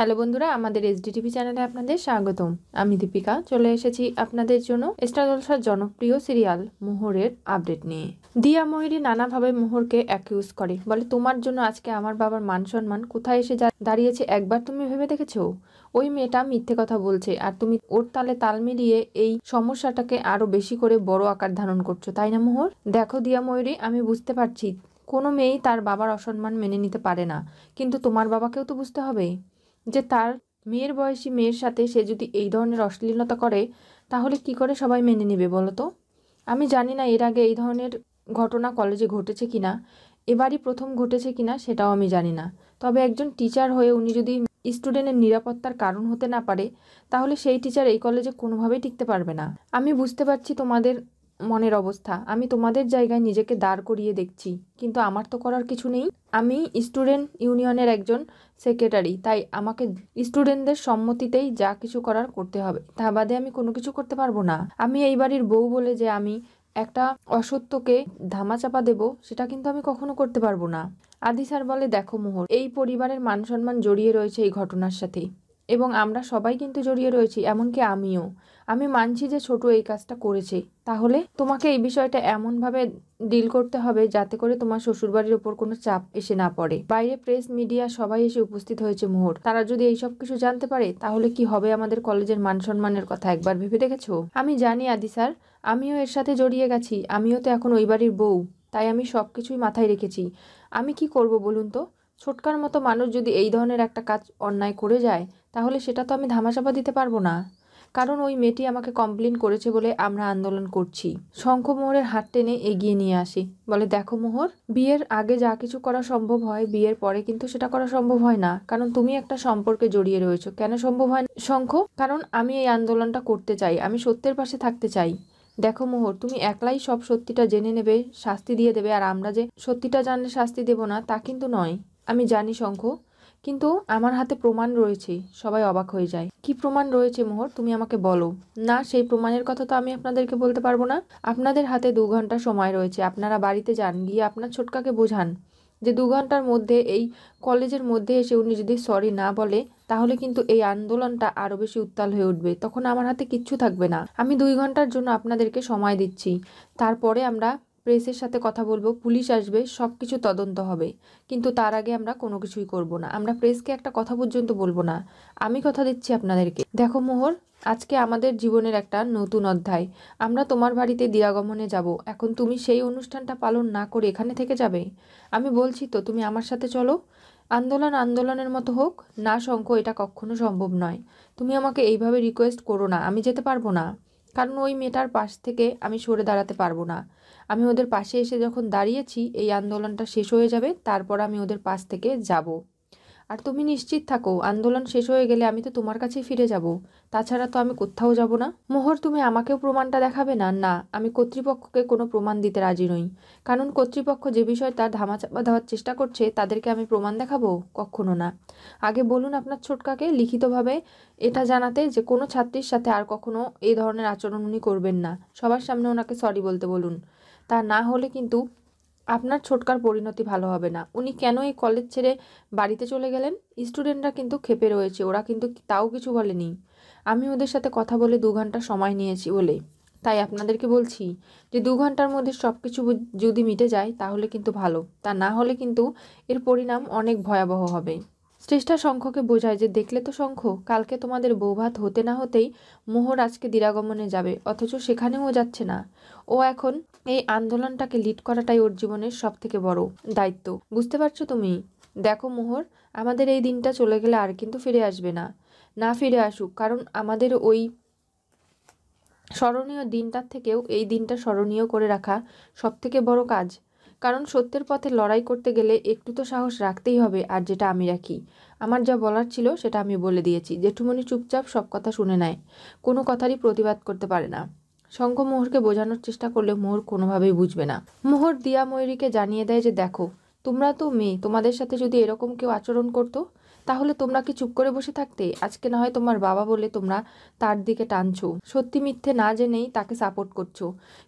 hello বন্ধুরা আমাদের SDTV চ্যানেলে আপনাদের স্বাগতম আমি দীপিকা চলে এসেছি আপনাদের জন্য স্টার জনপ্রিয় সিরিয়াল মোহরের আপডেট নিয়ে দিয়া ময়ূরী নানাভাবে মোহরকে অ্যাকিউজ করে বলে তোমার জন্য আজকে আমার বাবার মান সম্মান কোথায় এসে যা দাঁড়িয়েছে একবার তুমি ভেবে দেখেছো ওই মেয়েটা মিথ্যে কথা বলছে আর তুমি ওর তালে তাল মিলিয়ে এই সমস্যাটাকে আরো বেশি করে বড় আকার ধারণ করছো তাই না মোহর দেখো দিয়া ময়ূরী আমি বুঝতে পারছি কোনো মেয়েই তার বাবার অসম্মান মেনে নিতে পারে না কিন্তু তোমার বাবাকেও তো বুঝতে হবে যে তার মেয়ের বয়সী মেয়ের সাথে সে যদি এই ধরনের অশ্লীলতা করে তাহলে কি করে সবাই মেনে নেবে বলো তো আমি জানি না এর আগে এই ধরনের ঘটনা কলেজে ঘটেছে কিনা এবারই প্রথম ঘটেছে কি না সেটাও আমি জানি না তবে একজন টিচার হয়ে উনি যদি স্টুডেন্টের নিরাপত্তার কারণ হতে না পারে তাহলে সেই টিচার এই কলেজে কোনোভাবেই টিকতে পারবে না আমি বুঝতে পারছি তোমাদের মনের অবস্থা আমি তোমাদের জায়গায় নিজেকে দাঁড় করিয়ে দেখছি কিন্তু আমার তো করার কিছু নেই আমি স্টুডেন্ট ইউনিয়নের একজন সেক্রেটারি তাই আমাকে স্টুডেন্টদের সম্মতিতেই যা কিছু করার করতে হবে তা বাদে আমি কোনো কিছু করতে পারবো না আমি এই বাড়ির বউ বলে যে আমি একটা অসত্যকে ধামাচাপা দেব সেটা কিন্তু আমি কখনো করতে পারবো না আদি স্যার বলে দেখো মোহর এই পরিবারের মান সম্মান জড়িয়ে রয়েছে এই ঘটনার সাথে এবং আমরা সবাই কিন্তু জড়িয়ে রয়েছি এমনকি আমিও আমি মানছি যে ছোট এই কাজটা করেছে তাহলে তোমাকে এই বিষয়টা এমনভাবে ডিল করতে হবে যাতে করে তোমার শ্বশুরবাড়ির ওপর কোনো চাপ এসে না পড়ে বাইরে প্রেস মিডিয়া সবাই এসে উপস্থিত হয়েছে মোহর তারা যদি এইসব কিছু জানতে পারে তাহলে কি হবে আমাদের কলেজের মান সম্মানের কথা একবার ভেবে দেখেছো আমি জানি আদি স্যার আমিও এর সাথে জড়িয়ে গেছি আমিও তো এখন ওই বাড়ির বউ তাই আমি সব কিছুই মাথায় রেখেছি আমি কি করব বলুন তো ছোটকার মতো মানুষ যদি এই ধরনের একটা কাজ অন্যায় করে যায় তাহলে সেটা তো আমি ধামাচাপা দিতে পারবো না কারণ ওই মেয়েটি আমাকে কমপ্লেন করেছে বলে আমরা আন্দোলন করছি শঙ্খ মোহরের হাত টেনে এগিয়ে নিয়ে আসি বলে দেখো মোহর বিয়ের আগে যা কিছু করা সম্ভব হয় বিয়ের পরে কিন্তু সেটা করা সম্ভব হয় না কারণ তুমি একটা সম্পর্কে জড়িয়ে রয়েছো কেন সম্ভব হয় শঙ্খ কারণ আমি এই আন্দোলনটা করতে চাই আমি সত্যের পাশে থাকতে চাই দেখো মোহর তুমি একলাই সব সত্যিটা জেনে নেবে শাস্তি দিয়ে দেবে আর আমরা যে সত্যিটা জানলে শাস্তি দেব না তা কিন্তু নয় আমি জানি শঙ্খ কিন্তু আমার হাতে প্রমাণ রয়েছে সবাই অবাক হয়ে যায় কি প্রমাণ রয়েছে মোহর তুমি আমাকে বলো না সেই প্রমাণের কথা তো আমি আপনাদেরকে বলতে পারবো না আপনাদের হাতে দু ঘন্টা সময় রয়েছে আপনারা বাড়িতে যান গিয়ে আপনার ছোটকাকে বোঝান যে দু ঘন্টার মধ্যে এই কলেজের মধ্যে এসে উনি যদি সরি না বলে তাহলে কিন্তু এই আন্দোলনটা আরও বেশি উত্তাল হয়ে উঠবে তখন আমার হাতে কিচ্ছু থাকবে না আমি দুই ঘন্টার জন্য আপনাদেরকে সময় দিচ্ছি তারপরে আমরা প্রেসের সাথে কথা বলবো পুলিশ আসবে সব কিছু তদন্ত হবে কিন্তু তার আগে আমরা কোনো কিছুই করব না আমরা প্রেসকে একটা কথা পর্যন্ত বলবো না আমি কথা দিচ্ছি আপনাদেরকে দেখো মোহর আজকে আমাদের জীবনের একটা নতুন অধ্যায় আমরা তোমার বাড়িতে দিয়াগমনে যাব এখন তুমি সেই অনুষ্ঠানটা পালন না করে এখানে থেকে যাবে আমি বলছি তো তুমি আমার সাথে চলো আন্দোলন আন্দোলনের মতো হোক না শঙ্ক এটা কখনো সম্ভব নয় তুমি আমাকে এইভাবে রিকোয়েস্ট করো না আমি যেতে পারবো না কারণ ওই মেয়েটার পাশ থেকে আমি সরে দাঁড়াতে পারবো না আমি ওদের পাশে এসে যখন দাঁড়িয়েছি এই আন্দোলনটা শেষ হয়ে যাবে তারপর আমি ওদের পাশ থেকে যাব আর তুমি নিশ্চিত থাকো আন্দোলন শেষ হয়ে গেলে আমি তো তোমার কাছেই ফিরে যাব তাছাড়া তো আমি কোথাও যাব না মোহর তুমি আমাকেও প্রমাণটা দেখাবে না না আমি কর্তৃপক্ষকে কোনো প্রমাণ দিতে রাজি নই কারণ কর্তৃপক্ষ যে বিষয়ে তার ধামাচাপা দেওয়ার চেষ্টা করছে তাদেরকে আমি প্রমাণ দেখাবো কখনো না আগে বলুন আপনার ছোটকাকে লিখিতভাবে এটা জানাতে যে কোনো ছাত্রীর সাথে আর কখনো এই ধরনের আচরণ উনি করবেন না সবার সামনে ওনাকে সরি বলতে বলুন তা না হলে কিন্তু আপনার ছোটকার পরিণতি ভালো হবে না উনি কেন এই কলেজ ছেড়ে বাড়িতে চলে গেলেন স্টুডেন্টরা কিন্তু খেপে রয়েছে ওরা কিন্তু তাও কিছু বলেনি আমি ওদের সাথে কথা বলে দু ঘন্টা সময় নিয়েছি বলে তাই আপনাদেরকে বলছি যে দু ঘন্টার মধ্যে সব কিছু যদি মিটে যায় তাহলে কিন্তু ভালো তা না হলে কিন্তু এর পরিণাম অনেক ভয়াবহ হবে শ্রেষ্ঠা শঙ্খকে বোঝায় যে দেখলে তো শঙ্খ কালকে তোমাদের বৌভাত হতে না হতেই মোহর আজকে দিরাগমনে যাবে অথচ সেখানেও যাচ্ছে না ও এখন এই আন্দোলনটাকে লিড করাটাই ওর জীবনের সব থেকে বড় দায়িত্ব বুঝতে পারছো তুমি দেখো মোহর আমাদের এই দিনটা চলে গেলে আর কিন্তু ফিরে আসবে না না ফিরে আসুক কারণ আমাদের ওই স্মরণীয় দিনটার থেকেও এই দিনটা স্মরণীয় করে রাখা সব থেকে বড় কাজ কারণ সত্যের পথে লড়াই করতে গেলে একটু তো সাহস রাখতেই হবে আর যেটা আমি রাখি আমার যা বলার ছিল সেটা আমি বলে দিয়েছি জেঠুমণি চুপচাপ সব কথা শুনে নেয় কোনো কথারই প্রতিবাদ করতে পারে না শঙ্খ মোহরকে বোঝানোর চেষ্টা করলে মোহর কোনোভাবেই বুঝবে না মোহর দিয়া ময়ূরীকে জানিয়ে দেয় যে দেখো তোমরা তো মেয়ে তোমাদের সাথে যদি এরকম কেউ আচরণ করতো তাহলে তোমরা কি চুপ করে বসে থাকতে আজকে না হয় তোমার বাবা বলে তোমরা তার দিকে টানছো সত্যি মিথ্যে না জেনেই তাকে সাপোর্ট করছো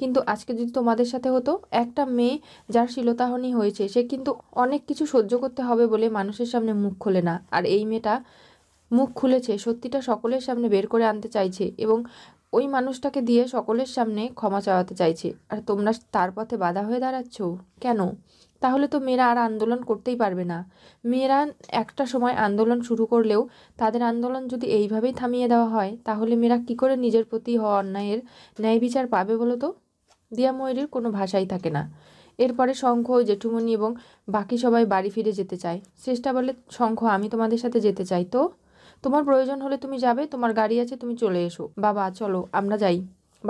কিন্তু আজকে যদি তোমাদের সাথে হতো একটা মেয়ে যার শিলতাহনি হয়েছে সে কিন্তু অনেক কিছু সহ্য করতে হবে বলে মানুষের সামনে মুখ খোলে না আর এই মেয়েটা মুখ খুলেছে সত্যিটা সকলের সামনে বের করে আনতে চাইছে এবং ওই মানুষটাকে দিয়ে সকলের সামনে ক্ষমা চাওয়াতে চাইছে আর তোমরা তার পথে বাধা হয়ে দাঁড়াচ্ছ কেন তাহলে তো মেয়েরা আর আন্দোলন করতেই পারবে না মেয়েরা একটা সময় আন্দোলন শুরু করলেও তাদের আন্দোলন যদি এইভাবেই থামিয়ে দেওয়া হয় তাহলে মেয়েরা কি করে নিজের প্রতি হওয়া অন্যায়ের ন্যায় বিচার পাবে বলো তো দিয়া ময়ূরীর কোনো ভাষাই থাকে না এরপরে শঙ্খ জেঠুমনি এবং বাকি সবাই বাড়ি ফিরে যেতে চায় শ্রেষ্ঠা বলে শঙ্খ আমি তোমাদের সাথে যেতে চাই তো তোমার প্রয়োজন হলে তুমি যাবে তোমার গাড়ি আছে তুমি চলে এসো বাবা চলো আমরা যাই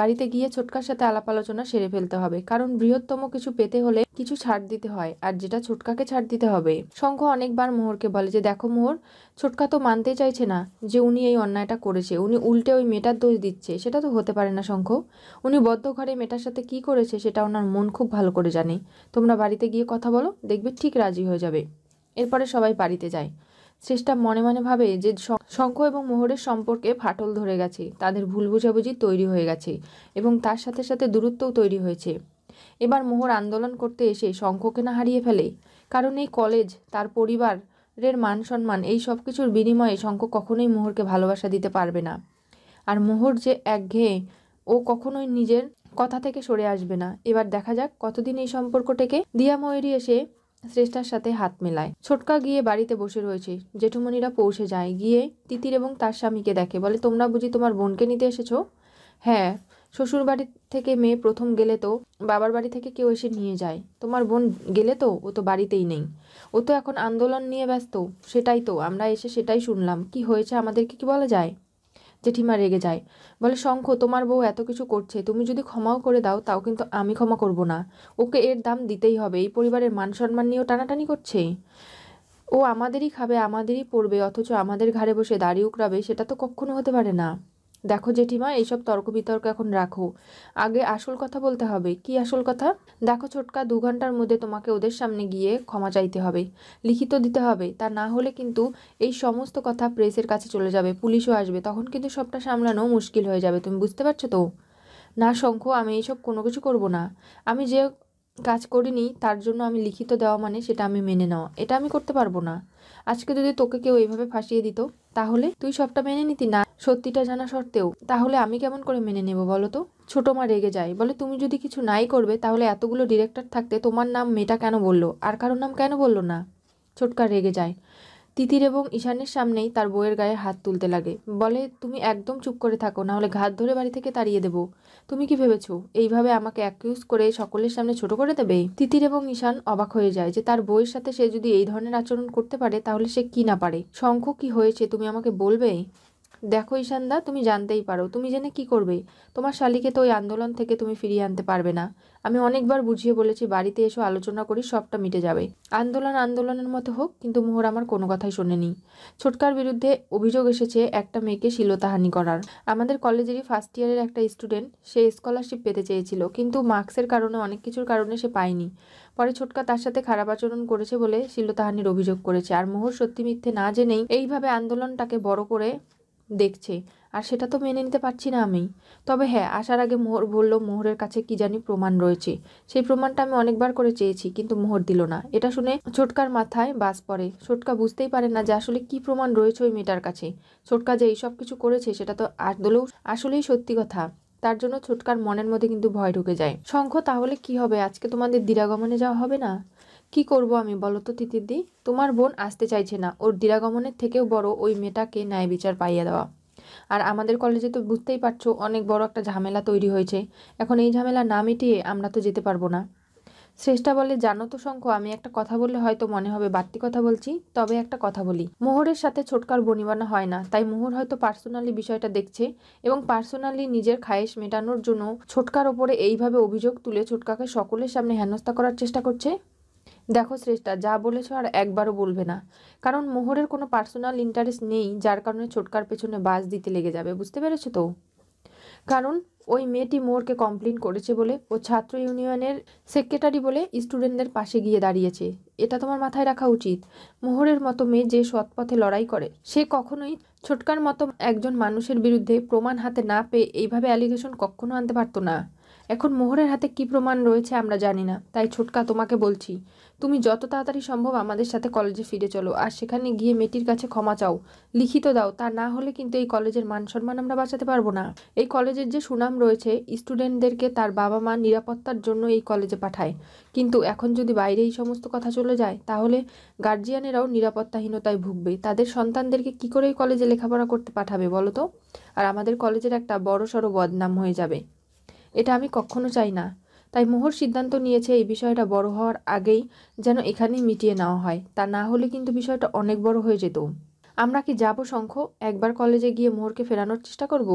বাড়িতে গিয়ে ছোটকার সাথে আলাপ আলোচনা সেরে ফেলতে হবে কারণ বৃহত্তম কিছু পেতে হলে কিছু ছাড় দিতে হয় আর যেটা ছোটকাকে ছাড় দিতে হবে শঙ্খ অনেকবার মোহরকে বলে যে দেখো মোহর ছোটকা তো মানতে চাইছে না যে উনি এই অন্যায়টা করেছে উনি উল্টে ওই মেটার দোষ দিচ্ছে সেটা তো হতে পারে না শঙ্খ উনি বদ্ধ ঘরে মেটার সাথে কি করেছে সেটা ওনার মন খুব ভালো করে জানে তোমরা বাড়িতে গিয়ে কথা বলো দেখবে ঠিক রাজি হয়ে যাবে এরপরে সবাই বাড়িতে যায় শেষটা মনে মনে ভাবে যে শঙ্খ এবং মোহরের সম্পর্কে ফাটল ধরে গেছে তাদের ভুল বুঝাবুঝি তৈরি হয়ে গেছে এবং তার সাথে সাথে দূরত্বও তৈরি হয়েছে এবার মোহর আন্দোলন করতে এসে শঙ্খকে না হারিয়ে ফেলে কারণ এই কলেজ তার পরিবারের মান সম্মান এই সব কিছুর বিনিময়ে শঙ্খ কখনোই মোহরকে ভালোবাসা দিতে পারবে না আর মোহর যে একঘেয়ে ও কখনোই নিজের কথা থেকে সরে আসবে না এবার দেখা যাক কতদিন এই সম্পর্কটাকে দিয়া ময়ূরী এসে শ্রেষ্ঠার সাথে হাত মেলায় ছোটকা গিয়ে বাড়িতে বসে রয়েছে জেঠুমণিরা পৌঁছে যায় গিয়ে তিতির এবং তার স্বামীকে দেখে বলে তোমরা বুঝি তোমার বোনকে নিতে এসেছো হ্যাঁ শ্বশুর বাড়ি থেকে মেয়ে প্রথম গেলে তো বাবার বাড়ি থেকে কেউ এসে নিয়ে যায় তোমার বোন গেলে তো ও তো বাড়িতেই নেই ও তো এখন আন্দোলন নিয়ে ব্যস্ত সেটাই তো আমরা এসে সেটাই শুনলাম কি হয়েছে আমাদেরকে কি বলা যায় জেঠিমা রেগে যায় বলে শঙ্খ তোমার বউ এত কিছু করছে তুমি যদি ক্ষমাও করে দাও তাও কিন্তু আমি ক্ষমা করব না ওকে এর দাম দিতেই হবে এই পরিবারের মান সম্মান নিয়েও টানাটানি করছে ও আমাদেরই খাবে আমাদেরই পড়বে অথচ আমাদের ঘরে বসে দাড়ি উকড়াবে সেটা তো কখনো হতে পারে না দেখো জেঠিমা এইসব তর্ক বিতর্ক এখন রাখো আগে আসল কথা বলতে হবে কি আসল কথা দেখো ছোটকা দু ঘন্টার মধ্যে তোমাকে ওদের সামনে গিয়ে ক্ষমা চাইতে হবে লিখিত দিতে হবে তা না হলে কিন্তু এই সমস্ত কথা প্রেসের কাছে চলে যাবে পুলিশও আসবে তখন কিন্তু সবটা সামলানো মুশকিল হয়ে যাবে তুমি বুঝতে পারছো তো না শঙ্খ আমি এইসব কোনো কিছু করব না আমি যে কাজ করিনি তার জন্য আমি লিখিত দেওয়া মানে সেটা আমি মেনে নেওয়া এটা আমি করতে পারবো না আজকে যদি তোকে কেউ এইভাবে ফাঁসিয়ে দিত তাহলে তুই সবটা মেনে নিতি না সত্যিটা জানা সত্ত্বেও তাহলে আমি কেমন করে মেনে নেব বলো তো ছোটো মা রেগে যায় বলে তুমি যদি কিছু নাই করবে তাহলে এতগুলো ডিরেক্টর থাকতে তোমার নাম মেটা কেন বললো আর কারোর নাম কেন বললো না ছোটকা রেগে যায় তিতির এবং ঈশানের সামনেই তার বইয়ের গায়ে হাত তুলতে লাগে বলে তুমি একদম চুপ করে থাকো না হলে ঘাত ধরে বাড়ি থেকে তাড়িয়ে দেব তুমি কি ভেবেছো এইভাবে আমাকে অ্যাকিউজ করে সকলের সামনে ছোট করে দেবে তিতির এবং ঈশান অবাক হয়ে যায় যে তার বইয়ের সাথে সে যদি এই ধরনের আচরণ করতে পারে তাহলে সে কি না পারে শঙ্খ কি হয়েছে তুমি আমাকে বলবে দেখো ঈশানদা তুমি জানতেই পারো তুমি জেনে কি করবে তোমার শালিকে তো ওই আন্দোলন থেকে তুমি ফিরিয়ে আনতে পারবে না আমি অনেকবার বুঝিয়ে বলেছি বাড়িতে এসো আলোচনা করি সবটা মিটে যাবে আন্দোলন আন্দোলনের মতো হোক কিন্তু মোহর আমার কোনো কথাই শোনেনি ছোটকার বিরুদ্ধে অভিযোগ এসেছে একটা মেয়েকে শিলতাহানি করার আমাদের কলেজেরই ফার্স্ট ইয়ারের একটা স্টুডেন্ট সে স্কলারশিপ পেতে চেয়েছিল কিন্তু মার্কসের কারণে অনেক কিছুর কারণে সে পায়নি পরে ছোটকা তার সাথে খারাপ আচরণ করেছে বলে শিলতাহানির অভিযোগ করেছে আর মোহর সত্যি মিথ্যে না জেনেই এইভাবে আন্দোলনটাকে বড় করে দেখছে আর সেটা তো মেনে নিতে পারছি না আমি তবে হ্যাঁ আসার আগে মোহর বলল মোহরের কাছে কি জানি প্রমাণ রয়েছে সেই প্রমাণটা আমি অনেকবার করে চেয়েছি কিন্তু মোহর দিল না এটা শুনে ছোটকার মাথায় বাস পড়ে ছোটকা বুঝতেই পারে না যে আসলে কি প্রমাণ রয়েছে ওই মেয়েটার কাছে ছোটকা যে এইসব কিছু করেছে সেটা তো আসলেও আসলেই সত্যি কথা তার জন্য ছোটকার মনের মধ্যে কিন্তু ভয় ঢুকে যায় শঙ্খ তাহলে কি হবে আজকে তোমাদের দিরাগমনে যাওয়া হবে না কি করব আমি বলো তো তিতিদি তোমার বোন আসতে চাইছে না ওর দিরাগমনের থেকেও বড় ওই মেয়েটাকে ন্যায় বিচার পাইয়ে দেওয়া আর আমাদের কলেজে তো বুঝতেই পারছো অনেক বড় একটা ঝামেলা তৈরি হয়েছে এখন এই ঝামেলা না মিটিয়ে আমরা তো যেতে পারবো না শ্রেষ্ঠা বলে জানো তো শঙ্খ আমি একটা কথা বললে হয়তো মনে হবে বাড়তি কথা বলছি তবে একটা কথা বলি মোহরের সাথে ছোটকার বনিবানা হয় না তাই মোহর হয়তো পার্সোনালি বিষয়টা দেখছে এবং পার্সোনালি নিজের খায়েশ মেটানোর জন্য ছোটকার ওপরে এইভাবে অভিযোগ তুলে ছোটকাকে সকলের সামনে হেনস্থা করার চেষ্টা করছে দেখো শ্রেষ্ঠা যা বলেছ আর একবারও বলবে না কারণ মোহরের কোনো পার্সোনাল ইন্টারেস্ট নেই যার কারণে ছোটকার পেছনে বাস দিতে লেগে যাবে বুঝতে পেরেছো তো কারণ ওই মেয়েটি মোহরকে কমপ্লেন করেছে বলে ও ছাত্র ইউনিয়নের সেক্রেটারি বলে স্টুডেন্টদের পাশে গিয়ে দাঁড়িয়েছে এটা তোমার মাথায় রাখা উচিত মোহরের মতো মেয়ে যে সৎপথে লড়াই করে সে কখনোই ছোটকার মতো একজন মানুষের বিরুদ্ধে প্রমাণ হাতে না পেয়ে এইভাবে অ্যালিগেশন কখনো আনতে পারতো না এখন মোহরের হাতে কি প্রমাণ রয়েছে আমরা জানি না তাই ছোটকা তোমাকে বলছি তুমি যত তাড়াতাড়ি সম্ভব আমাদের সাথে কলেজে ফিরে চলো আর সেখানে গিয়ে মেয়েটির কাছে ক্ষমা চাও লিখিত দাও তা না হলে কিন্তু এই কলেজের মান সম্মান আমরা বাঁচাতে পারবো না এই কলেজের যে সুনাম রয়েছে স্টুডেন্টদেরকে তার বাবা মা নিরাপত্তার জন্য এই কলেজে পাঠায় কিন্তু এখন যদি বাইরে এই সমস্ত কথা চলে যায় তাহলে গার্জিয়ানেরাও নিরাপত্তাহীনতায় ভুগবে তাদের সন্তানদেরকে কি করে এই কলেজে লেখাপড়া করতে পাঠাবে বলো তো আর আমাদের কলেজের একটা বড়সড় বদনাম হয়ে যাবে এটা আমি কখনো চাই না তাই মোহর সিদ্ধান্ত নিয়েছে এই বিষয়টা বড় হওয়ার আগেই যেন এখানেই মিটিয়ে নেওয়া হয় তা না হলে কিন্তু বিষয়টা অনেক বড় হয়ে যেত আমরা কি যাব শঙ্খ একবার কলেজে গিয়ে মোহরকে ফেরানোর চেষ্টা করব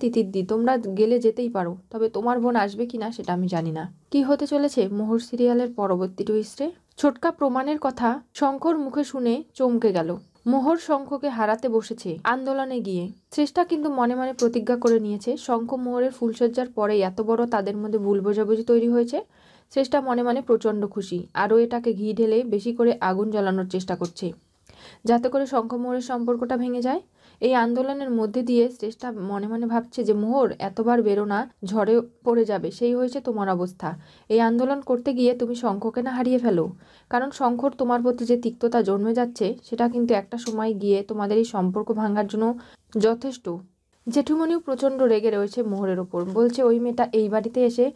তিথির দি তোমরা গেলে যেতেই পারো তবে তোমার বোন আসবে কি না সেটা আমি জানি না কি হতে চলেছে মোহর সিরিয়ালের পরবর্তী টুইস্টে ছোটকা প্রমাণের কথা শঙ্কর মুখে শুনে চমকে গেল মোহর শঙ্খকে হারাতে বসেছে আন্দোলনে গিয়ে শ্রেষ্ঠা কিন্তু মনে মনে প্রতিজ্ঞা করে নিয়েছে শঙ্খ মোহরের ফুলসজ্জার পরে এত বড় তাদের মধ্যে ভুল বোঝাবুঝি তৈরি হয়েছে শ্রেষ্ঠা মনে মনে প্রচণ্ড খুশি আরও এটাকে ঘি ঢেলে বেশি করে আগুন জ্বালানোর চেষ্টা করছে যাতে করে শঙ্খ মোহরের সম্পর্কটা ভেঙে যায় এই আন্দোলনের মধ্যে দিয়ে শ্রেষ্ঠা মনে মনে ভাবছে যে মোহর এতবার বেরো না ঝড়ে পড়ে যাবে সেই হয়েছে তোমার অবস্থা এই আন্দোলন করতে গিয়ে তুমি শঙ্খকে না হারিয়ে ফেলো কারণ শঙ্খর তোমার প্রতি যে তিক্ততা জন্মে যাচ্ছে সেটা কিন্তু একটা সময় গিয়ে তোমাদের এই সম্পর্ক ভাঙার জন্য যথেষ্ট জেঠুমণিও প্রচণ্ড রেগে রয়েছে মোহরের ওপর বলছে ওই মেয়েটা এই বাড়িতে এসে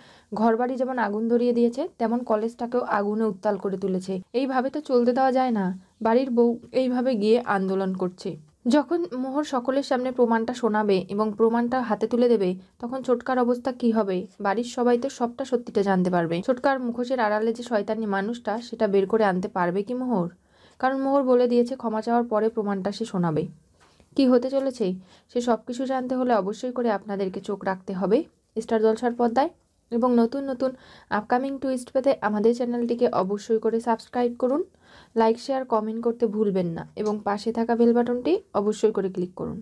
ঘরবাড়ি যেমন আগুন ধরিয়ে দিয়েছে তেমন কলেজটাকেও আগুনে উত্তাল করে তুলেছে এইভাবে তো চলতে দেওয়া যায় না বাড়ির বউ এইভাবে গিয়ে আন্দোলন করছে যখন মোহর সকলের সামনে প্রমাণটা শোনাবে এবং প্রমাণটা হাতে তুলে দেবে তখন ছোটকার অবস্থা কি হবে বাড়ির সবাই তো সবটা সত্যিটা জানতে পারবে ছোটকার মুখোশের আড়ালে যে শয়তানি মানুষটা সেটা বের করে আনতে পারবে কি মোহর কারণ মোহর বলে দিয়েছে ক্ষমা চাওয়ার পরে প্রমাণটা সে শোনাবে কি হতে চলেছে সে সব কিছু জানতে হলে অবশ্যই করে আপনাদেরকে চোখ রাখতে হবে স্টার জলসার পদ্মায় এবং নতুন নতুন আপকামিং টুইস্ট পেতে আমাদের চ্যানেলটিকে অবশ্যই করে সাবস্ক্রাইব করুন লাইক শেয়ার কমেন্ট করতে ভুলবেন না এবং পাশে থাকা বেল বাটনটি অবশ্যই করে ক্লিক করুন